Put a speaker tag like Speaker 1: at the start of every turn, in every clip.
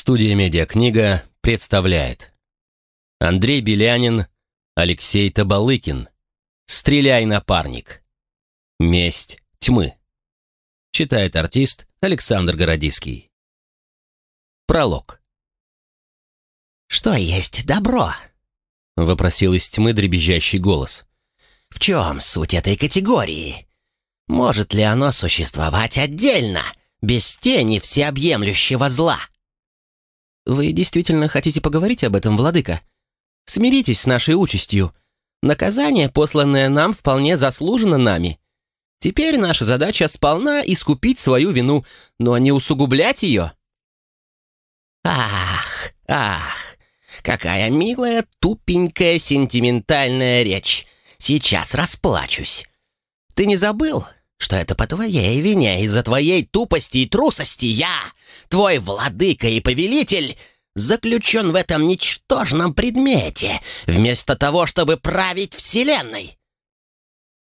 Speaker 1: Студия «Медиакнига» представляет Андрей Белянин, Алексей Табалыкин «Стреляй, напарник!» «Месть тьмы» Читает артист Александр Городиский Пролог «Что есть добро?» — вопросил из тьмы дребезжащий голос. «В чем суть этой категории? Может ли оно существовать отдельно, без тени всеобъемлющего зла?» «Вы действительно хотите поговорить об этом, владыка? Смиритесь с нашей участью. Наказание, посланное нам, вполне заслужено нами. Теперь наша задача сполна искупить свою вину, но не усугублять ее». «Ах, ах, какая милая, тупенькая, сентиментальная речь. Сейчас расплачусь. Ты не забыл, что это по твоей вине, из-за твоей тупости и трусости я, твой владыка и повелитель, заключен в этом ничтожном предмете, вместо того, чтобы править Вселенной.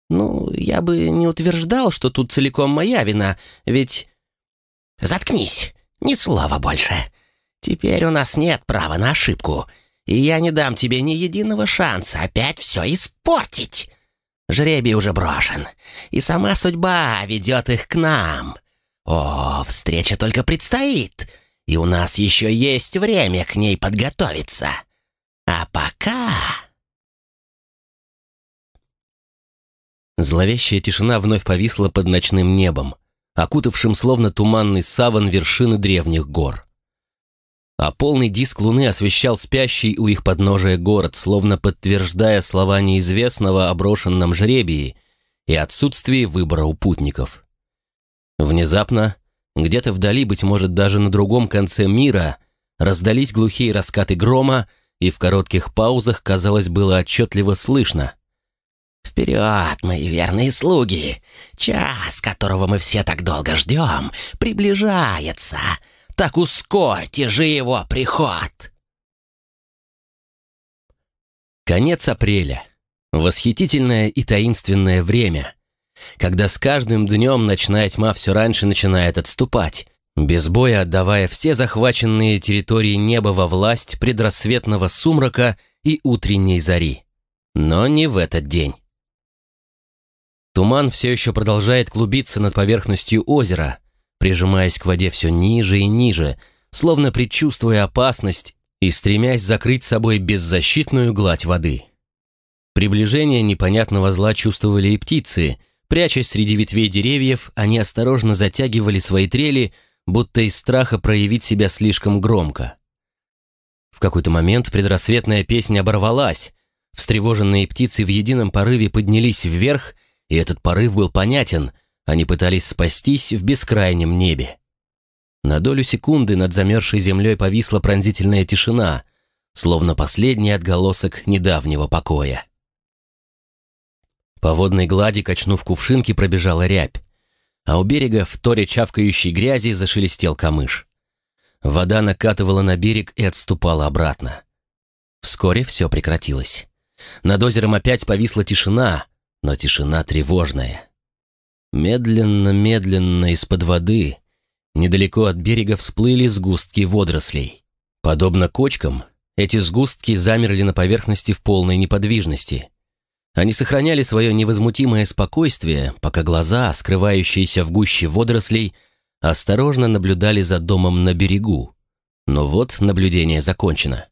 Speaker 1: Ну, я бы не утверждал, что тут целиком моя вина, ведь... Заткнись, ни слова больше. Теперь у нас нет права на ошибку, и я не дам тебе ни единого шанса опять все испортить. Жребий уже брошен, и сама судьба ведет их к нам. О, встреча только предстоит, и у нас еще есть время к ней подготовиться. А пока...» Зловещая тишина вновь повисла под ночным небом, окутавшим словно туманный саван вершины древних гор а полный диск луны освещал спящий у их подножия город, словно подтверждая слова неизвестного о брошенном жребии и отсутствии выбора у путников. Внезапно, где-то вдали, быть может, даже на другом конце мира, раздались глухие раскаты грома, и в коротких паузах, казалось, было отчетливо слышно. «Вперед, мои верные слуги! Час, которого мы все так долго ждем, приближается!» так ускорьте же его приход!» Конец апреля. Восхитительное и таинственное время, когда с каждым днем ночная тьма все раньше начинает отступать, без боя отдавая все захваченные территории неба во власть предрассветного сумрака и утренней зари. Но не в этот день. Туман все еще продолжает клубиться над поверхностью озера, прижимаясь к воде все ниже и ниже, словно предчувствуя опасность и стремясь закрыть собой беззащитную гладь воды. Приближение непонятного зла чувствовали и птицы. Прячась среди ветвей деревьев, они осторожно затягивали свои трели, будто из страха проявить себя слишком громко. В какой-то момент предрассветная песня оборвалась. Встревоженные птицы в едином порыве поднялись вверх, и этот порыв был понятен. Они пытались спастись в бескрайнем небе. На долю секунды над замерзшей землей повисла пронзительная тишина, словно последний отголосок недавнего покоя. По водной глади, качнув кувшинки, пробежала рябь, а у берега в торе чавкающей грязи зашелестел камыш. Вода накатывала на берег и отступала обратно. Вскоре все прекратилось. Над озером опять повисла тишина, но тишина тревожная. Медленно-медленно из-под воды, недалеко от берега всплыли сгустки водорослей. Подобно кочкам, эти сгустки замерли на поверхности в полной неподвижности. Они сохраняли свое невозмутимое спокойствие, пока глаза, скрывающиеся в гуще водорослей, осторожно наблюдали за домом на берегу. Но вот наблюдение закончено.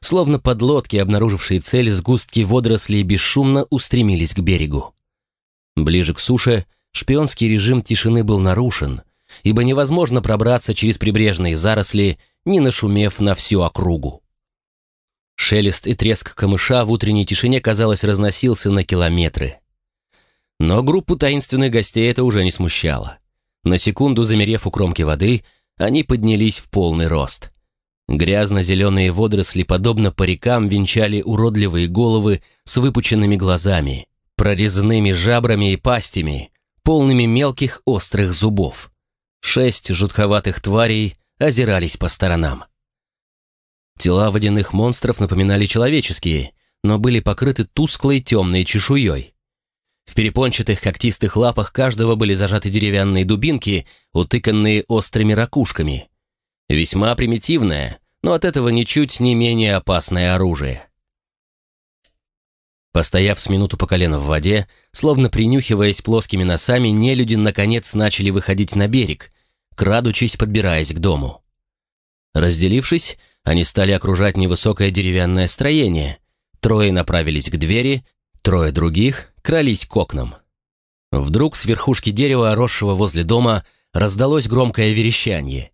Speaker 1: Словно подлодки, обнаружившие цель, сгустки водорослей бесшумно устремились к берегу. Ближе к суше шпионский режим тишины был нарушен, ибо невозможно пробраться через прибрежные заросли, не нашумев на всю округу. Шелест и треск камыша в утренней тишине, казалось, разносился на километры. Но группу таинственных гостей это уже не смущало. На секунду замерев у кромки воды, они поднялись в полный рост. Грязно-зеленые водоросли, подобно парикам, венчали уродливые головы с выпученными глазами, прорезанными жабрами и пастями, полными мелких острых зубов. Шесть жутковатых тварей озирались по сторонам. Тела водяных монстров напоминали человеческие, но были покрыты тусклой темной чешуей. В перепончатых когтистых лапах каждого были зажаты деревянные дубинки, утыканные острыми ракушками. Весьма примитивное, но от этого ничуть не менее опасное оружие. Постояв с минуту по колено в воде, словно принюхиваясь плоскими носами, нелюди наконец начали выходить на берег, крадучись, подбираясь к дому. Разделившись, они стали окружать невысокое деревянное строение. Трое направились к двери, трое других крались к окнам. Вдруг с верхушки дерева, росшего возле дома, раздалось громкое верещание.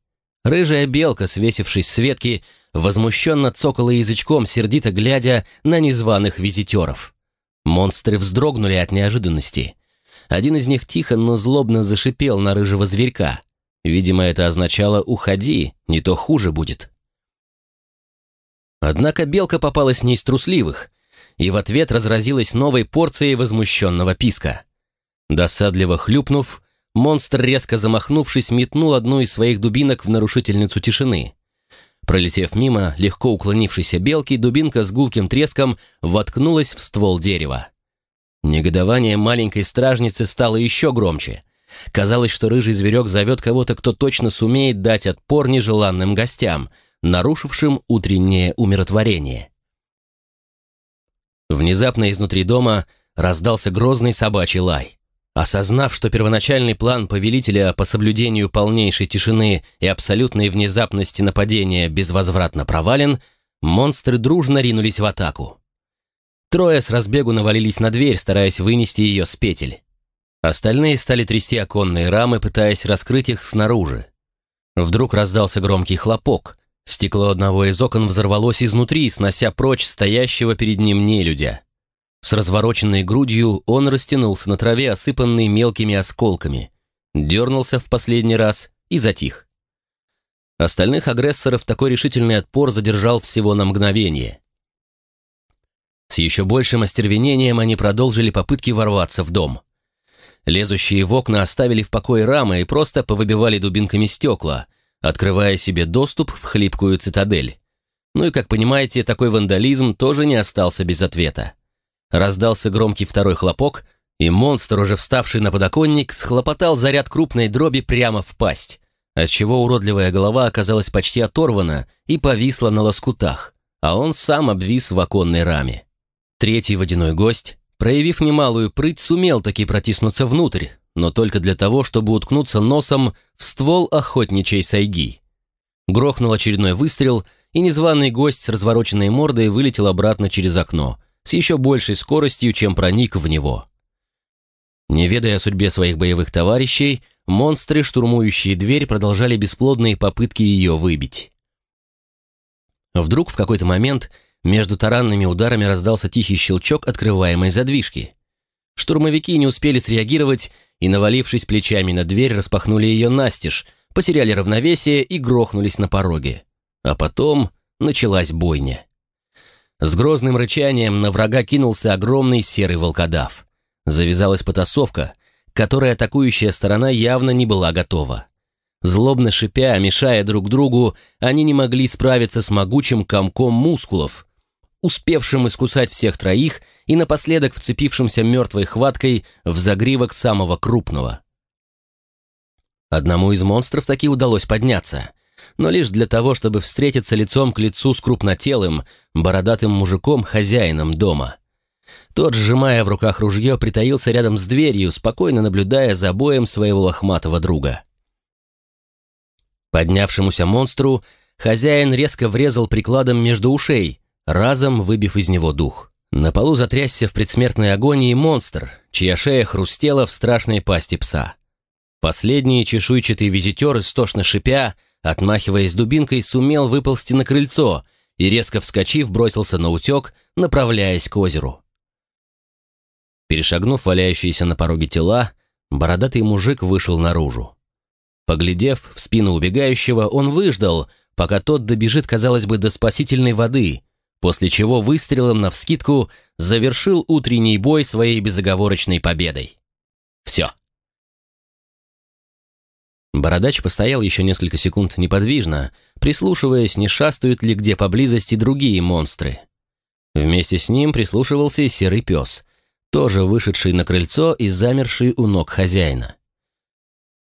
Speaker 1: Рыжая белка, свесившись с ветки, возмущенно цокала язычком, сердито глядя на незваных визитеров. Монстры вздрогнули от неожиданности. Один из них тихо, но злобно зашипел на рыжего зверька. Видимо, это означало «уходи, не то хуже будет». Однако белка попалась не из трусливых, и в ответ разразилась новой порцией возмущенного писка. Досадливо хлюпнув, Монстр, резко замахнувшись, метнул одну из своих дубинок в нарушительницу тишины. Пролетев мимо легко уклонившейся белки, дубинка с гулким треском воткнулась в ствол дерева. Негодование маленькой стражницы стало еще громче. Казалось, что рыжий зверек зовет кого-то, кто точно сумеет дать отпор нежеланным гостям, нарушившим утреннее умиротворение. Внезапно изнутри дома раздался грозный собачий лай. Осознав, что первоначальный план повелителя по соблюдению полнейшей тишины и абсолютной внезапности нападения безвозвратно провален, монстры дружно ринулись в атаку. Трое с разбегу навалились на дверь, стараясь вынести ее с петель. Остальные стали трясти оконные рамы, пытаясь раскрыть их снаружи. Вдруг раздался громкий хлопок. Стекло одного из окон взорвалось изнутри, снося прочь стоящего перед ним нелюдя. С развороченной грудью он растянулся на траве, осыпанный мелкими осколками, дернулся в последний раз и затих. Остальных агрессоров такой решительный отпор задержал всего на мгновение. С еще большим остервенением они продолжили попытки ворваться в дом. Лезущие в окна оставили в покое рамы и просто повыбивали дубинками стекла, открывая себе доступ в хлипкую цитадель. Ну и, как понимаете, такой вандализм тоже не остался без ответа. Раздался громкий второй хлопок, и монстр, уже вставший на подоконник, схлопотал заряд крупной дроби прямо в пасть, отчего уродливая голова оказалась почти оторвана и повисла на лоскутах, а он сам обвис в оконной раме. Третий водяной гость, проявив немалую прыть, сумел таки протиснуться внутрь, но только для того, чтобы уткнуться носом в ствол охотничьей сайги. Грохнул очередной выстрел, и незваный гость с развороченной мордой вылетел обратно через окно — с еще большей скоростью, чем проник в него. Не ведая о судьбе своих боевых товарищей, монстры, штурмующие дверь, продолжали бесплодные попытки ее выбить. Вдруг в какой-то момент между таранными ударами раздался тихий щелчок открываемой задвижки. Штурмовики не успели среагировать и, навалившись плечами на дверь, распахнули ее настежь, потеряли равновесие и грохнулись на пороге. А потом началась бойня. С грозным рычанием на врага кинулся огромный серый волкодав. Завязалась потасовка, которой атакующая сторона явно не была готова. Злобно шипя, мешая друг другу, они не могли справиться с могучим комком мускулов, успевшим искусать всех троих и напоследок вцепившимся мертвой хваткой в загривок самого крупного. Одному из монстров таки удалось подняться — но лишь для того, чтобы встретиться лицом к лицу с крупнотелым, бородатым мужиком-хозяином дома. Тот, сжимая в руках ружье, притаился рядом с дверью, спокойно наблюдая за боем своего лохматого друга. Поднявшемуся монстру хозяин резко врезал прикладом между ушей, разом выбив из него дух. На полу затрясся в предсмертной агонии монстр, чья шея хрустела в страшной пасти пса. Последний чешуйчатый визитер, истошно шипя, Отмахиваясь дубинкой, сумел выползти на крыльцо и, резко вскочив, бросился на утек, направляясь к озеру. Перешагнув валяющиеся на пороге тела, бородатый мужик вышел наружу. Поглядев в спину убегающего, он выждал, пока тот добежит, казалось бы, до спасительной воды, после чего выстрелом навскидку завершил утренний бой своей безоговорочной победой. Все. Бородач постоял еще несколько секунд неподвижно, прислушиваясь, не шастают ли где поблизости другие монстры. Вместе с ним прислушивался и серый пес, тоже вышедший на крыльцо и замерший у ног хозяина.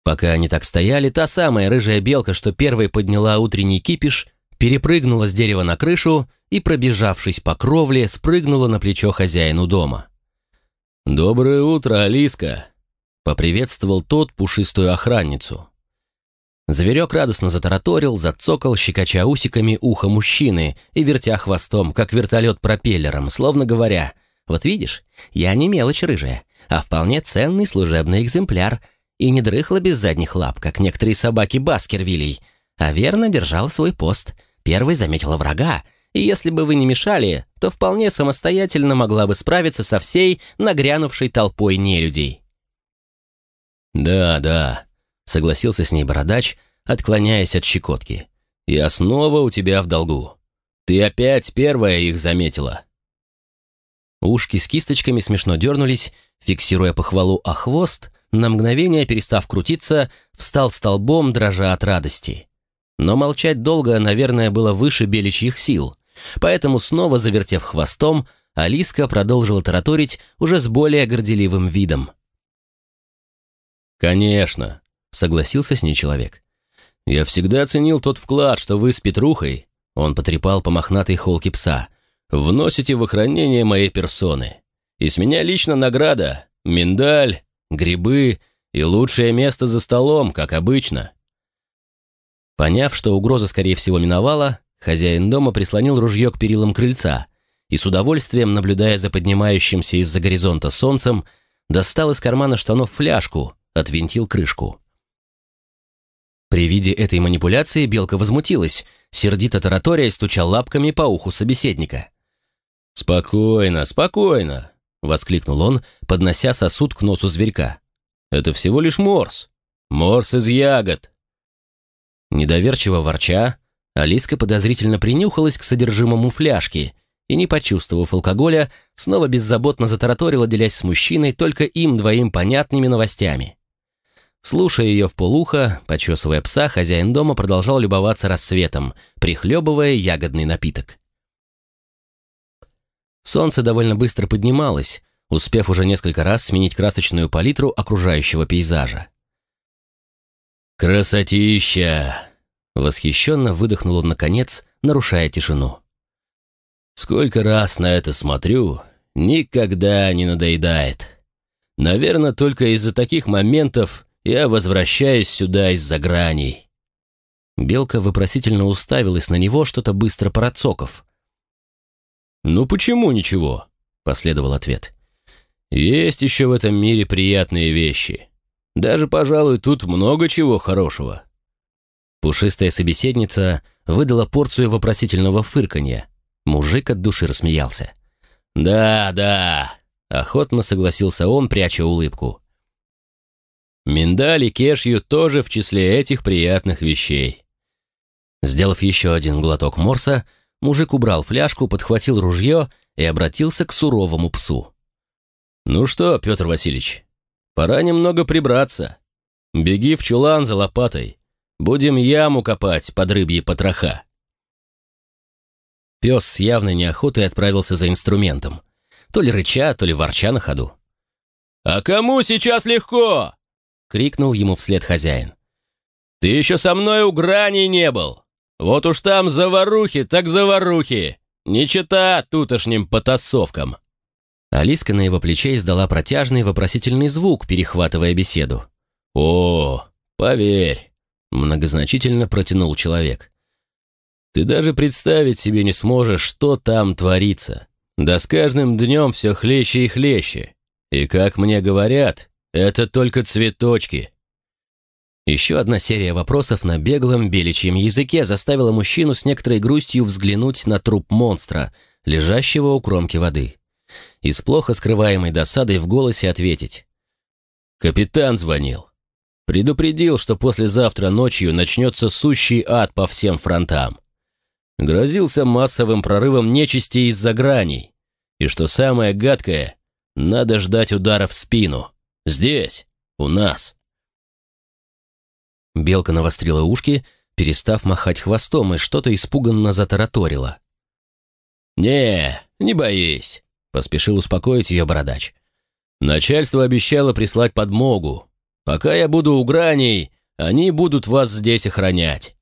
Speaker 1: Пока они так стояли, та самая рыжая белка, что первой подняла утренний кипиш, перепрыгнула с дерева на крышу и, пробежавшись по кровле, спрыгнула на плечо хозяину дома. «Доброе утро, Алиска!» — поприветствовал тот пушистую охранницу. Зверек радостно затараторил, зацокал, щекоча усиками ухо мужчины и вертя хвостом, как вертолет пропеллером, словно говоря, «Вот видишь, я не мелочь рыжая, а вполне ценный служебный экземпляр, и не дрыхла без задних лап, как некоторые собаки Баскервилей, а верно держал свой пост, первый заметила врага, и если бы вы не мешали, то вполне самостоятельно могла бы справиться со всей нагрянувшей толпой нелюдей». «Да, да», — согласился с ней бородач, отклоняясь от щекотки. «Я снова у тебя в долгу. Ты опять первая их заметила». Ушки с кисточками смешно дернулись, фиксируя похвалу, а хвост, на мгновение перестав крутиться, встал столбом, дрожа от радости. Но молчать долго, наверное, было выше беличьих сил, поэтому, снова завертев хвостом, Алиска продолжила тараторить уже с более горделивым видом. «Конечно, согласился с ней человек. «Я всегда оценил тот вклад, что вы с Петрухой...» Он потрепал по мохнатой холке пса. «Вносите в охранение моей персоны. И с меня лично награда, миндаль, грибы и лучшее место за столом, как обычно». Поняв, что угроза, скорее всего, миновала, хозяин дома прислонил ружье к перилам крыльца и с удовольствием, наблюдая за поднимающимся из-за горизонта солнцем, достал из кармана штанов фляжку, отвинтил крышку. При виде этой манипуляции Белка возмутилась, сердито таратория стуча лапками по уху собеседника. «Спокойно, спокойно!» — воскликнул он, поднося сосуд к носу зверька. «Это всего лишь морс! Морс из ягод!» Недоверчиво ворча, Алиска подозрительно принюхалась к содержимому фляжки и, не почувствовав алкоголя, снова беззаботно затараторила, делясь с мужчиной только им двоим понятными новостями. Слушая ее в полухо, почесывая пса, хозяин дома продолжал любоваться рассветом, прихлебывая ягодный напиток. Солнце довольно быстро поднималось, успев уже несколько раз сменить красочную палитру окружающего пейзажа. «Красотища!» — восхищенно выдохнул он наконец, нарушая тишину. «Сколько раз на это смотрю, никогда не надоедает. Наверное, только из-за таких моментов я возвращаюсь сюда из-за граней». Белка вопросительно уставилась на него, что-то быстро процоков. «Ну почему ничего?» — последовал ответ. «Есть еще в этом мире приятные вещи. Даже, пожалуй, тут много чего хорошего». Пушистая собеседница выдала порцию вопросительного фырканья. Мужик от души рассмеялся. «Да, да», — охотно согласился он, пряча улыбку. Миндаль и кешью тоже в числе этих приятных вещей. Сделав еще один глоток морса, мужик убрал фляжку, подхватил ружье и обратился к суровому псу. «Ну что, Петр Васильевич, пора немного прибраться. Беги в чулан за лопатой. Будем яму копать под рыбьи потроха». Пес с явной неохотой отправился за инструментом. То ли рыча, то ли ворча на ходу. «А кому сейчас легко?» крикнул ему вслед хозяин. «Ты еще со мной у грани не был! Вот уж там заварухи, так заварухи! Не чита тутошним потасовкам!» Алиска на его плече издала протяжный вопросительный звук, перехватывая беседу. «О, поверь!» — многозначительно протянул человек. «Ты даже представить себе не сможешь, что там творится. Да с каждым днем все хлеще и хлеще. И, как мне говорят, это только цветочки. Еще одна серия вопросов на беглом беличьем языке заставила мужчину с некоторой грустью взглянуть на труп монстра, лежащего у кромки воды. И с плохо скрываемой досадой в голосе ответить. «Капитан звонил. Предупредил, что послезавтра ночью начнется сущий ад по всем фронтам. Грозился массовым прорывом нечисти из-за граней. И что самое гадкое, надо ждать удара в спину». Здесь, у нас. Белка навострила ушки, перестав махать хвостом, и что-то испуганно затараторила. «Не, не боись», — поспешил успокоить ее бородач. «Начальство обещало прислать подмогу. Пока я буду у граней, они будут вас здесь охранять».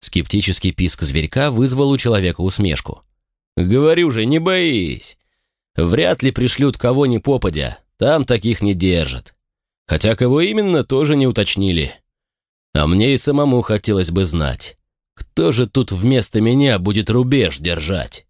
Speaker 1: Скептический писк зверька вызвал у человека усмешку. «Говорю же, не боись. Вряд ли пришлют кого ни попадя. Там таких не держат. Хотя кого именно, тоже не уточнили. А мне и самому хотелось бы знать, кто же тут вместо меня будет рубеж держать?